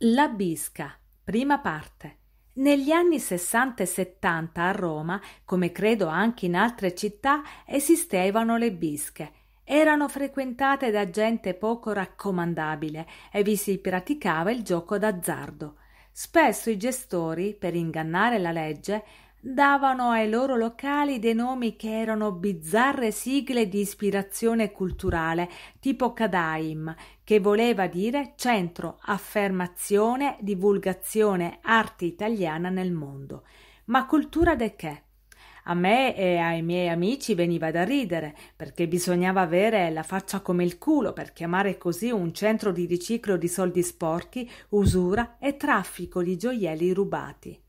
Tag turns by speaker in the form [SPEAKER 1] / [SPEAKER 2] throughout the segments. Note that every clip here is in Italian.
[SPEAKER 1] La Bisca, prima parte. Negli anni 60 e 70 a Roma, come credo anche in altre città, esistevano le bische. Erano frequentate da gente poco raccomandabile e vi si praticava il gioco d'azzardo. Spesso i gestori, per ingannare la legge, davano ai loro locali dei nomi che erano bizzarre sigle di ispirazione culturale, tipo Kadaim, che voleva dire Centro Affermazione Divulgazione Arte Italiana nel Mondo. Ma cultura de che? A me e ai miei amici veniva da ridere, perché bisognava avere la faccia come il culo per chiamare così un centro di riciclo di soldi sporchi, usura e traffico di gioielli rubati.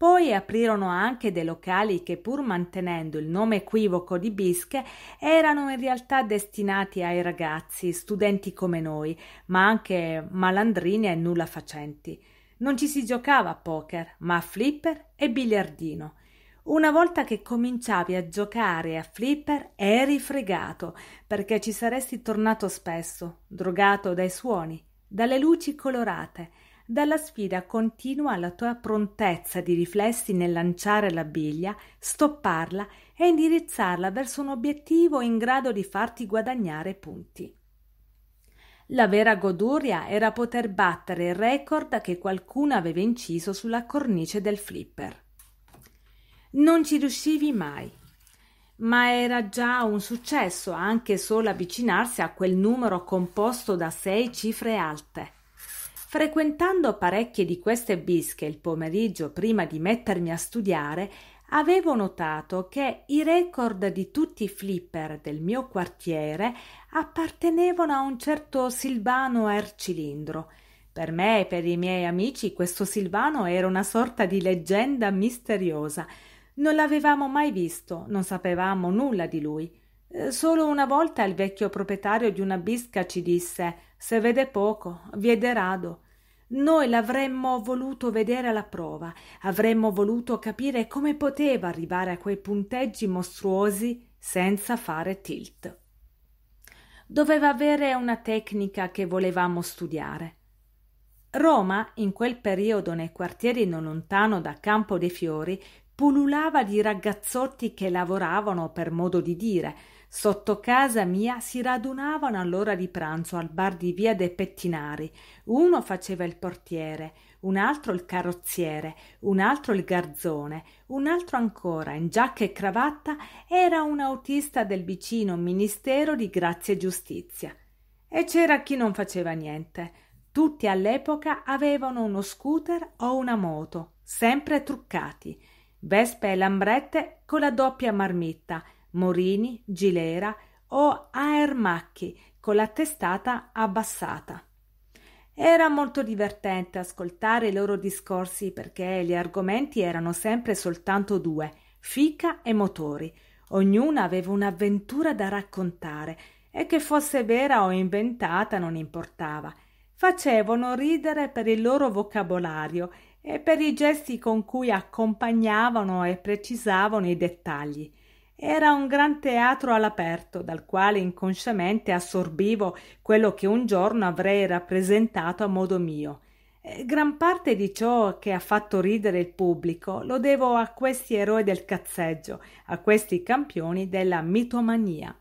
[SPEAKER 1] Poi aprirono anche dei locali che, pur mantenendo il nome equivoco di bische, erano in realtà destinati ai ragazzi, studenti come noi, ma anche malandrini e nulla facenti. Non ci si giocava a poker, ma a flipper e biliardino. Una volta che cominciavi a giocare a flipper eri fregato, perché ci saresti tornato spesso, drogato dai suoni, dalle luci colorate, dalla sfida continua alla tua prontezza di riflessi nel lanciare la biglia, stopparla e indirizzarla verso un obiettivo in grado di farti guadagnare punti. La vera goduria era poter battere il record che qualcuno aveva inciso sulla cornice del flipper. Non ci riuscivi mai, ma era già un successo anche solo avvicinarsi a quel numero composto da sei cifre alte. Frequentando parecchie di queste bische il pomeriggio prima di mettermi a studiare, avevo notato che i record di tutti i flipper del mio quartiere appartenevano a un certo Silvano Ercilindro. Per me e per i miei amici questo Silvano era una sorta di leggenda misteriosa. Non l'avevamo mai visto, non sapevamo nulla di lui. Eh, solo una volta il vecchio proprietario di una bisca ci disse se vede poco, vede rado. Noi l'avremmo voluto vedere alla prova, avremmo voluto capire come poteva arrivare a quei punteggi mostruosi senza fare tilt. Doveva avere una tecnica che volevamo studiare. Roma, in quel periodo nei quartieri non lontano da Campo dei Fiori, pululava di ragazzotti che lavoravano, per modo di dire, Sotto casa mia si radunavano all'ora di pranzo al bar di via dei Pettinari. Uno faceva il portiere, un altro il carrozziere, un altro il garzone, un altro ancora, in giacca e cravatta, era un autista del vicino ministero di grazia e giustizia. E c'era chi non faceva niente. Tutti all'epoca avevano uno scooter o una moto, sempre truccati, vespe e lambrette con la doppia marmitta – Morini, Gilera o Aermacchi con la testata abbassata. Era molto divertente ascoltare i loro discorsi perché gli argomenti erano sempre soltanto due, fica e motori. Ognuna aveva un'avventura da raccontare e che fosse vera o inventata non importava. Facevano ridere per il loro vocabolario e per i gesti con cui accompagnavano e precisavano i dettagli. Era un gran teatro all'aperto, dal quale inconsciamente assorbivo quello che un giorno avrei rappresentato a modo mio. Eh, gran parte di ciò che ha fatto ridere il pubblico lo devo a questi eroi del cazzeggio, a questi campioni della mitomania.